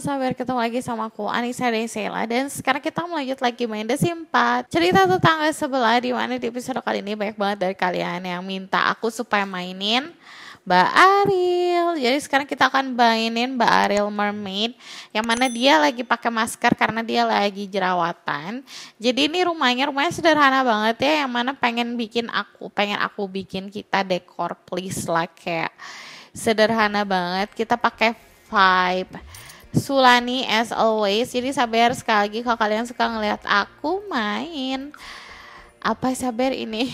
sabar ketemu lagi sama aku Anissa Desela dan sekarang kita melanjut lagi main The simpat cerita tentang sebelah di mana di episode kali ini banyak banget dari kalian yang minta aku supaya mainin Mbak Ariel. Jadi sekarang kita akan mainin Mbak Ariel Mermaid yang mana dia lagi pakai masker karena dia lagi jerawatan. Jadi ini rumahnya rumahnya sederhana banget ya yang mana pengen bikin aku pengen aku bikin kita dekor please lah kayak sederhana banget. Kita pakai vibe Sulani as always. Jadi sabar sekali lagi kalau kalian suka ngelihat aku main. Apa sabar ini?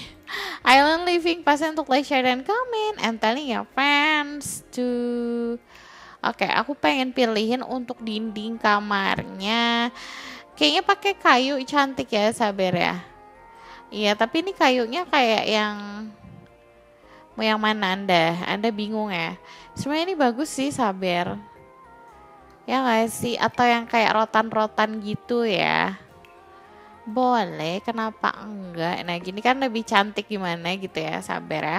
Island living pas untuk like, share, dan comment. And telling your friends to... Oke, okay, aku pengen pilihin untuk dinding kamarnya. Kayaknya pakai kayu cantik ya, sabar ya. Iya, tapi ini kayunya kayak yang mau yang mana Anda? Anda bingung ya? Sebenarnya ini bagus sih, sabar Ya gak sih? Atau yang kayak rotan-rotan gitu ya. Boleh, kenapa enggak? Nah gini kan lebih cantik gimana gitu ya, sabar ya.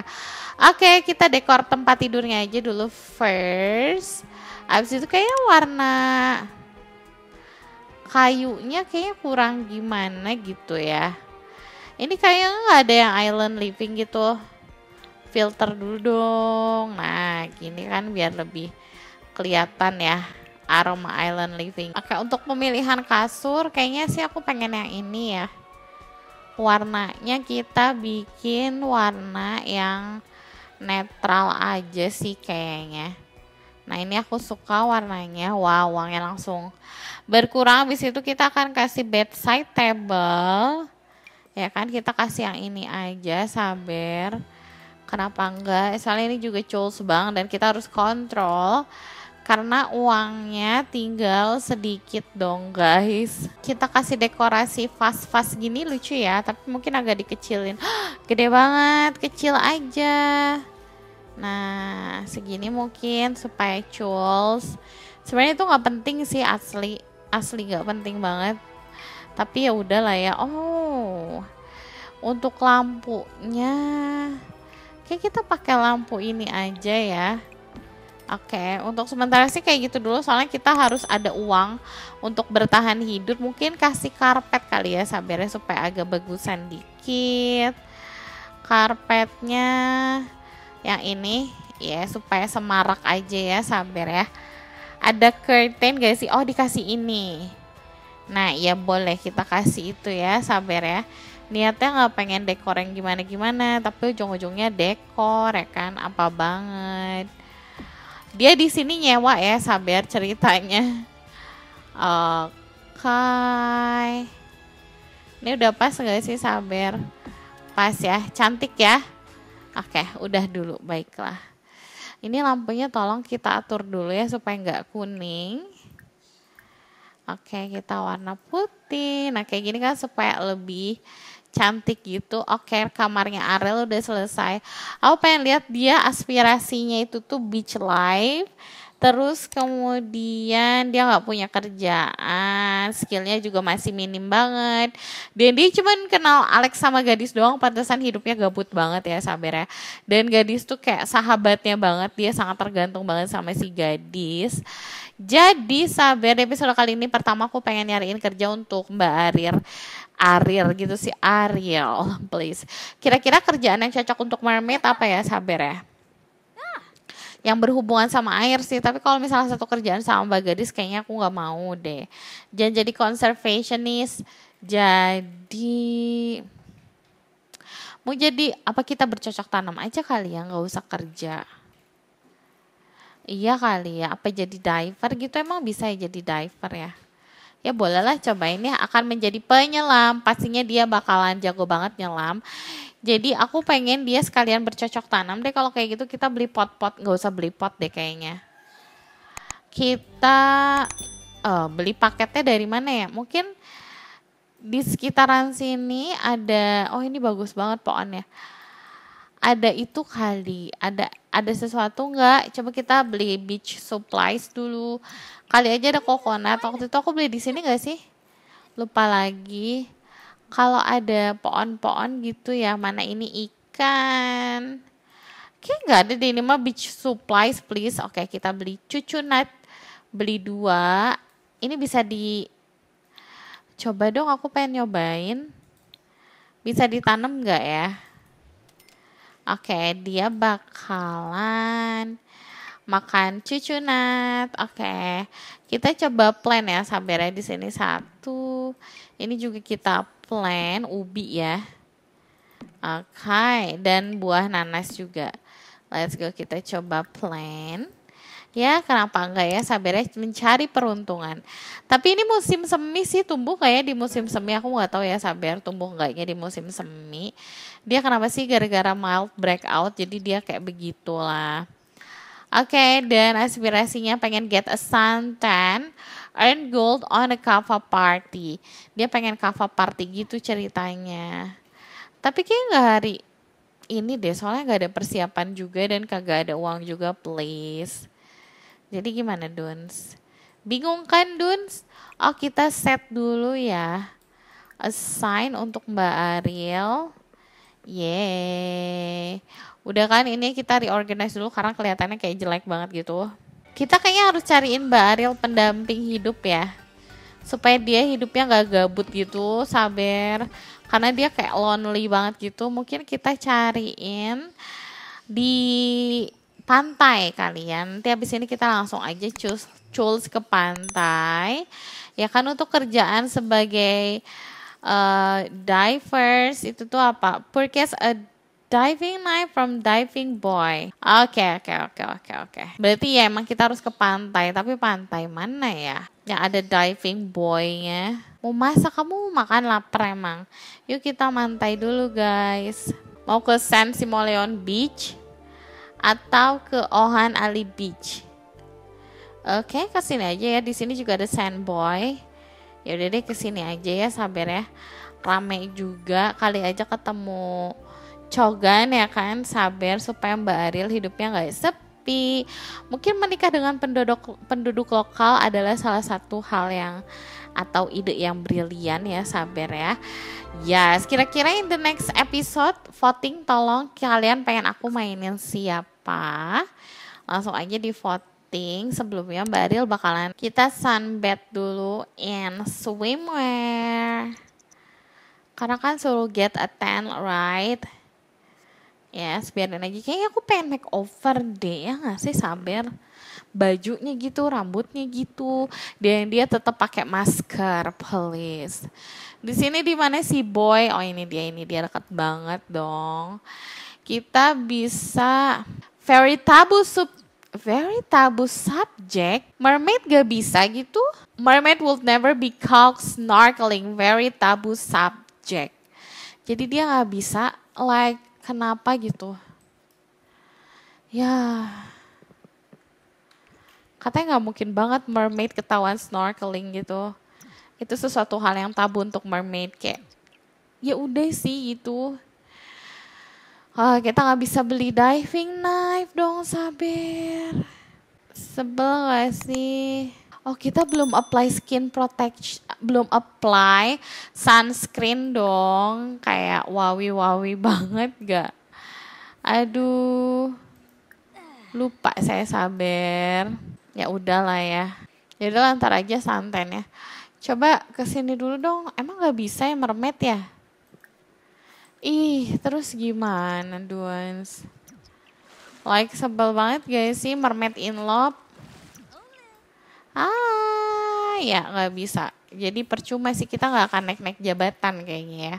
Oke, kita dekor tempat tidurnya aja dulu first. Abis itu kayaknya warna kayunya kayaknya kurang gimana gitu ya. Ini kayaknya nggak ada yang island living gitu. Filter dulu dong. Nah, gini kan biar lebih kelihatan ya. Aroma Island Living. Oke, untuk pemilihan kasur kayaknya sih aku pengen yang ini ya. Warnanya kita bikin warna yang netral aja sih kayaknya. Nah, ini aku suka warnanya. Wow, uangnya langsung berkurang. Habis itu kita akan kasih bedside table. Ya kan, kita kasih yang ini aja, sabar. Kenapa enggak? Soalnya ini juga cool banget dan kita harus kontrol karena uangnya tinggal sedikit dong guys kita kasih dekorasi vas-vas gini lucu ya tapi mungkin agak dikecilin gede banget kecil aja nah segini mungkin supaya culs sebenarnya itu nggak penting sih asli asli nggak penting banget tapi ya udahlah ya oh untuk lampunya kayak kita pakai lampu ini aja ya Oke, okay, untuk sementara sih kayak gitu dulu soalnya kita harus ada uang untuk bertahan hidup. Mungkin kasih karpet kali ya sabarnya supaya agak bagusan dikit. Karpetnya yang ini ya supaya semarak aja ya sabar ya. Ada curtain gak sih? Oh dikasih ini. Nah ya boleh kita kasih itu ya sabar ya. Niatnya nggak pengen dekor yang gimana-gimana, tapi ujung-ujungnya dekor ya kan, apa banget dia di sini nyewa ya sabar ceritanya oke okay. ini udah pas gak sih sabar pas ya cantik ya oke okay, udah dulu baiklah ini lampunya tolong kita atur dulu ya supaya nggak kuning oke okay, kita warna putih nah kayak gini kan supaya lebih cantik gitu. Oke, okay, kamarnya Ariel udah selesai. Aku pengen lihat dia aspirasinya itu tuh beach life. Terus kemudian dia nggak punya kerjaan, skillnya juga masih minim banget. Dan dia cuma kenal Alex sama gadis doang, pantesan hidupnya gabut banget ya sabar ya. Dan gadis tuh kayak sahabatnya banget, dia sangat tergantung banget sama si gadis. Jadi sabar episode kali ini pertama aku pengen nyariin kerja untuk Mbak Arir. Ariel gitu sih Ariel please kira-kira kerjaan yang cocok untuk mermaid apa ya sabar ya yang berhubungan sama air sih tapi kalau misalnya satu kerjaan sama mbak gadis kayaknya aku nggak mau deh jangan jadi conservationist jadi mau jadi apa kita bercocok tanam aja kali ya nggak usah kerja iya kali ya apa jadi diver gitu emang bisa ya jadi diver ya ya bolehlah coba ini akan menjadi penyelam pastinya dia bakalan jago banget nyelam jadi aku pengen dia sekalian bercocok tanam deh kalau kayak gitu kita beli pot-pot nggak usah beli pot deh kayaknya kita uh, beli paketnya dari mana ya mungkin di sekitaran sini ada oh ini bagus banget pohonnya ada itu kali ada ada sesuatu nggak coba kita beli beach supplies dulu kali aja ada coconut waktu itu aku beli di sini nggak sih lupa lagi kalau ada pohon-pohon gitu ya mana ini ikan oke nggak ada di ini mah beach supplies please oke kita beli cucu nut beli dua ini bisa di coba dong aku pengen nyobain bisa ditanam nggak ya Oke, okay, dia bakalan makan cucu nat. Oke. Okay. Kita coba plan ya sabernya di sini satu. Ini juga kita plan ubi ya. Oke, okay. dan buah nanas juga. Let's go kita coba plan. Ya, kenapa enggak ya sabernya mencari peruntungan. Tapi ini musim semi sih tumbuh kayak ya di musim semi aku nggak tahu ya Saber, tumbuh enggaknya di musim semi. Dia kenapa sih gara-gara mild breakout jadi dia kayak begitulah. Oke, okay, dan aspirasinya pengen get a suntan, earn gold on a kava party. Dia pengen kava party gitu ceritanya. Tapi kayak nggak hari ini deh, soalnya nggak ada persiapan juga dan kagak ada uang juga, please. Jadi gimana, Duns? Bingung kan, Duns? Oh, kita set dulu ya. Assign untuk Mbak Ariel. Yeay. Udah kan ini kita reorganize dulu karena kelihatannya kayak jelek banget gitu. Kita kayaknya harus cariin Mbak Ariel pendamping hidup ya. Supaya dia hidupnya gak gabut gitu, sabar. Karena dia kayak lonely banget gitu. Mungkin kita cariin di pantai kalian. Nanti habis ini kita langsung aja cus, cus ke pantai. Ya kan untuk kerjaan sebagai uh, divers itu tuh apa? Purchase a diving knife from diving boy. Oke, okay, oke, okay, oke, okay, oke, oke. Berarti ya emang kita harus ke pantai, tapi pantai mana ya? Yang ada diving boy-nya. Mau masak kamu makan lapar emang. Yuk kita mantai dulu, guys. Mau ke San Simoleon Beach atau ke Ohan Ali Beach. Oke, ke sini aja ya. Di sini juga ada sandboy ya udah deh kesini aja ya sabar ya rame juga kali aja ketemu cogan ya kan sabar supaya Mbak Ariel hidupnya nggak sepi mungkin menikah dengan penduduk penduduk lokal adalah salah satu hal yang atau ide yang brilian ya sabar ya yes kira-kira in the next episode voting tolong kalian pengen aku mainin siapa langsung aja di voting penting sebelumnya Mbak Ariel bakalan kita sunbed dulu and swimwear. Karena kan suruh get a tan, right? Yes, biarin lagi. Kayaknya aku pengen makeover deh, ya gak sih Saber? Bajunya gitu, rambutnya gitu. Dan dia tetap pakai masker, please. Di sini di mana si boy? Oh ini dia, ini dia dekat banget dong. Kita bisa very tabu sub very tabu subject. Mermaid gak bisa gitu. Mermaid will never be called snorkeling. Very tabu subject. Jadi dia gak bisa like kenapa gitu. Ya. Katanya gak mungkin banget mermaid ketahuan snorkeling gitu. Itu sesuatu hal yang tabu untuk mermaid kayak. Ya udah sih gitu Oh, kita nggak bisa beli diving knife dong, sabir, Sebel gak sih? Oh, kita belum apply skin protection, belum apply sunscreen dong. Kayak wawi-wawi banget gak? Aduh, lupa saya Sabir. Ya udahlah ya. Ya udah lantar aja santen ya. Coba kesini dulu dong. Emang nggak bisa ya mermaid ya? Ih, terus gimana Duans? Like sebel banget guys sih Mermaid in Love. Ah, ya nggak bisa. Jadi percuma sih kita nggak akan naik-naik jabatan kayaknya ya.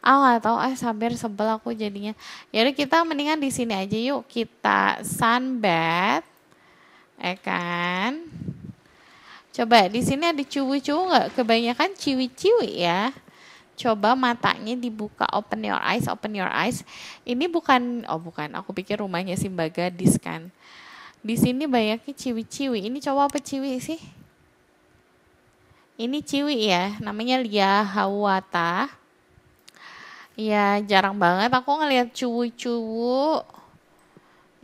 Ah nggak tahu, eh ah, sabar sebel aku jadinya. Jadi ya kita mendingan di sini aja yuk kita sunbath, eh ya kan? Coba di sini ada ciwi ciwi nggak? Kebanyakan ciwi-ciwi ya coba matanya dibuka open your eyes open your eyes ini bukan oh bukan aku pikir rumahnya Simba gadis kan di sini banyaknya ciwi-ciwi ini coba apa ciwi sih ini ciwi ya namanya Lia Hawata ya jarang banget aku ngelihat cuwu-cuwu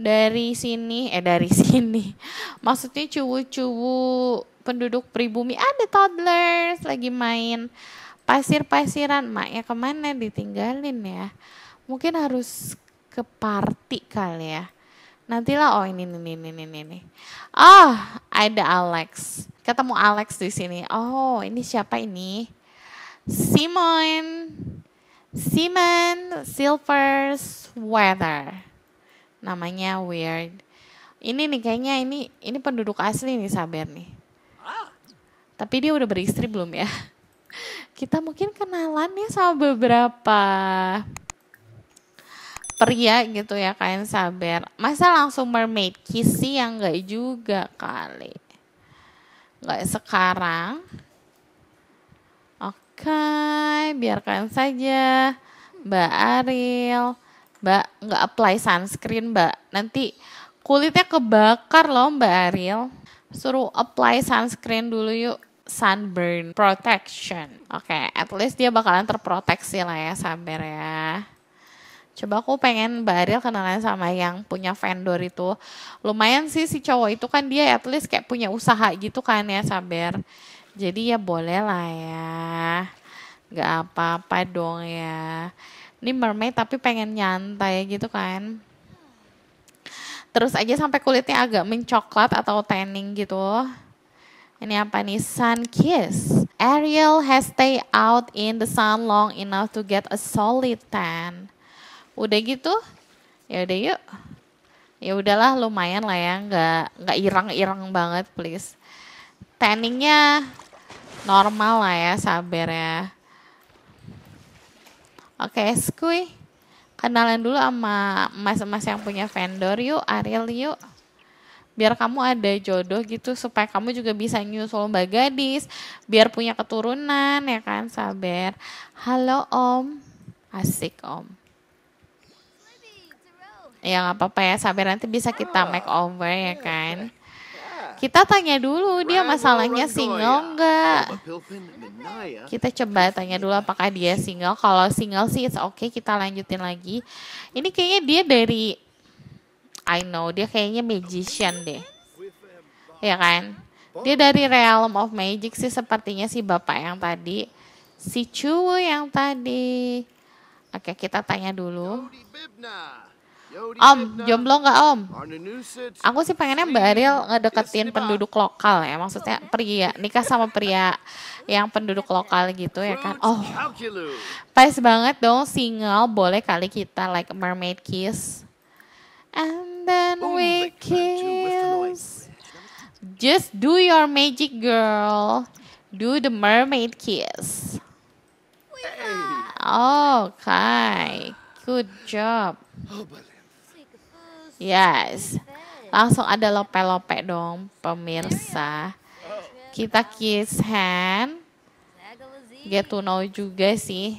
dari sini eh dari sini maksudnya cuwu-cuwu penduduk pribumi ada toddlers lagi main pasir-pasiran mak ya kemana ditinggalin ya mungkin harus ke party kali ya nantilah oh ini ini ini ini ini oh ada Alex ketemu Alex di sini oh ini siapa ini Simon Simon Silver Weather, namanya weird ini nih kayaknya ini ini penduduk asli nih Saber nih ah. tapi dia udah beristri belum ya kita mungkin kenalan ya sama beberapa pria gitu ya kalian sabar masa langsung mermaid kiss sih yang enggak juga kali enggak sekarang oke okay, biarkan saja mbak Ariel mbak nggak apply sunscreen mbak nanti kulitnya kebakar loh mbak Ariel suruh apply sunscreen dulu yuk sunburn protection. Oke, okay, at least dia bakalan terproteksi lah ya sabar ya. Coba aku pengen baril kenalan sama yang punya vendor itu. Lumayan sih si cowok itu kan dia at least kayak punya usaha gitu kan ya sabar. Jadi ya boleh lah ya. Gak apa-apa dong ya. Ini mermaid tapi pengen nyantai gitu kan. Terus aja sampai kulitnya agak mencoklat atau tanning gitu. Ini apa nih? Sun kiss. Ariel has stayed out in the sun long enough to get a solid tan. Udah gitu? Ya udah yuk. Ya udahlah lumayan lah ya, nggak nggak irang-irang banget please. Tanningnya normal lah ya, sabar ya. Oke, okay, Kenalan dulu sama mas-mas yang punya vendor yuk, Ariel yuk biar kamu ada jodoh gitu supaya kamu juga bisa nyusul mbak gadis biar punya keturunan ya kan sabar halo om asik om ya nggak apa-apa ya sabar nanti bisa kita ah. make over ya kan kita tanya dulu dia masalahnya single enggak ya. kita coba tanya dulu apakah dia single kalau single sih it's okay kita lanjutin lagi ini kayaknya dia dari I know dia kayaknya magician deh ya kan dia dari realm of magic sih sepertinya si bapak yang tadi si Chu yang tadi oke kita tanya dulu Om, jomblo nggak om? Aku sih pengennya Mbak Ariel ngedeketin penduduk lokal ya, maksudnya pria, nikah sama pria yang penduduk lokal gitu ya kan. Oh, pas banget dong single, boleh kali kita like mermaid kiss. Um, then Boom, we kiss. Just do your magic, girl. Do the mermaid kiss. Hey. Okay, oh, good job. Oh, yes. Langsung ada lope-lope dong, pemirsa. Kita kiss hand. Get to know juga sih.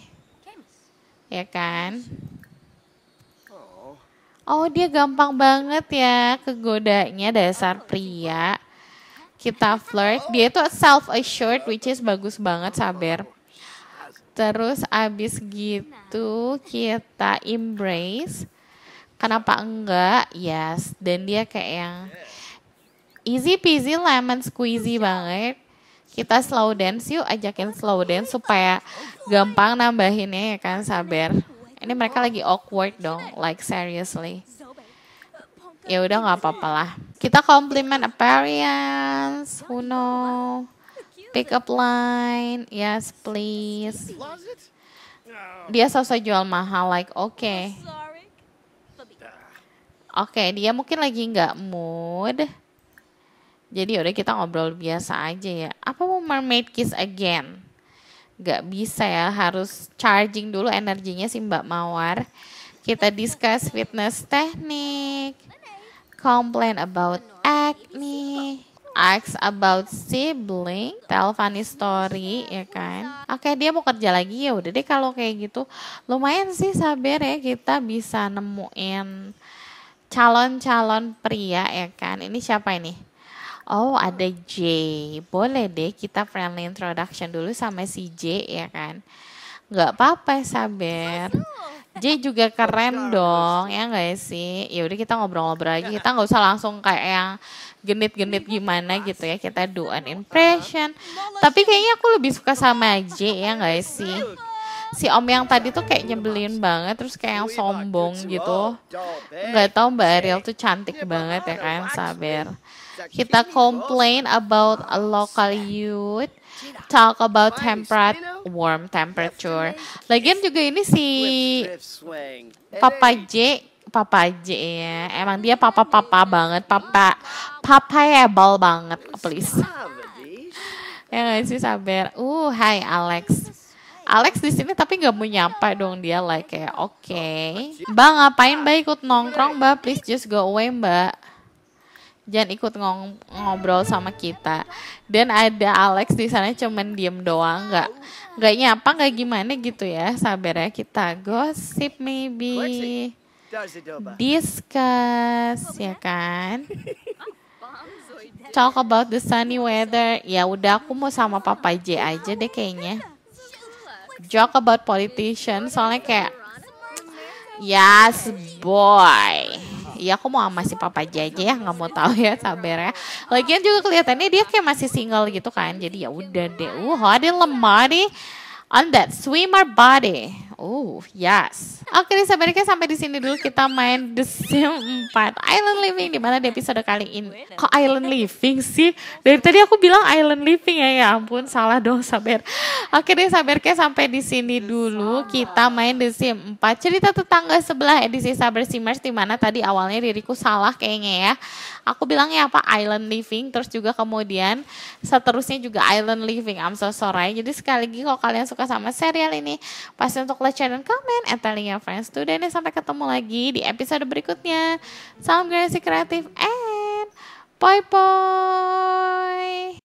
Ya kan? Oh dia gampang banget ya kegodanya dasar pria. Kita flirt, dia itu self assured which is bagus banget sabar Terus abis gitu kita embrace. Kenapa enggak? Yes. Dan dia kayak yang easy peasy lemon squeezy banget. Kita slow dance yuk, ajakin slow dance supaya gampang nambahinnya ya kan sabar ini mereka lagi awkward dong, like seriously. Ya udah nggak apa-apa lah. Kita compliment appearance, who know, pick up line, yes please. Dia sosok jual mahal, like oke. Okay. Oke, okay, dia mungkin lagi nggak mood. Jadi ya udah kita ngobrol biasa aja ya. Apa mau mermaid kiss again? gak bisa ya harus charging dulu energinya si Mbak Mawar. Kita discuss fitness teknik, complain about acne, ask about sibling, tell funny story ya kan. Oke dia mau kerja lagi ya udah deh kalau kayak gitu lumayan sih sabar ya kita bisa nemuin calon-calon pria ya kan. Ini siapa ini? Oh, ada J. Boleh deh kita friendly introduction dulu sama si J ya kan. Nggak apa-apa, Saber. J juga keren dong, ya nggak sih? Ya udah kita ngobrol-ngobrol aja, kita nggak usah langsung kayak yang genit-genit gimana gitu ya. Kita do an impression. Tapi kayaknya aku lebih suka sama J ya nggak sih? si om yang tadi tuh kayak nyebelin banget terus kayak yang sombong gitu nggak tahu mbak Ariel tuh cantik banget ya kan sabar kita complain about a local youth talk about temperate warm temperature lagian juga ini si Papa J Papa J ya emang dia papa papa banget papa papa ebal banget please ya gak sih sabar uh hai Alex Alex di sini tapi nggak mau nyapa dong dia like kayak oke. Okay. Mbak ngapain Mbak ikut nongkrong Mbak? Please just go away Mbak. Jangan ikut ngong ngobrol sama kita. Dan ada Alex di sana cuman diem doang nggak nggak nyapa nggak gimana gitu ya sabar ya kita gosip maybe discuss ya kan talk about the sunny weather ya udah aku mau sama papa J aja deh kayaknya joke about politician soalnya kayak yes boy ya aku mau sama si papa aja ya nggak mau tahu ya sabar ya lagian juga kelihatannya dia kayak masih single gitu kan jadi ya udah deh uh ada lemari on that swimmer body Oh, yes. Oke, okay, sebenarnya sampai di sini dulu kita main The Sims 4 Island Living di mana di episode kali ini. Kok Island Living sih? Dari tadi aku bilang Island Living ya, ya ampun salah dong Saber. Oke okay, deh Saberke kan sampai di sini dulu kita main The Sims 4 cerita tetangga sebelah edisi Saber Simmers di mana tadi awalnya diriku salah kayaknya ya. Aku bilangnya apa Island Living terus juga kemudian seterusnya juga Island Living. I'm so sorry. Jadi sekali lagi kalau kalian suka sama serial ini pasti untuk like, share, dan komen. Atalia Friends today. Dan Sampai ketemu lagi di episode berikutnya. Salam generasi kreatif and poi poi.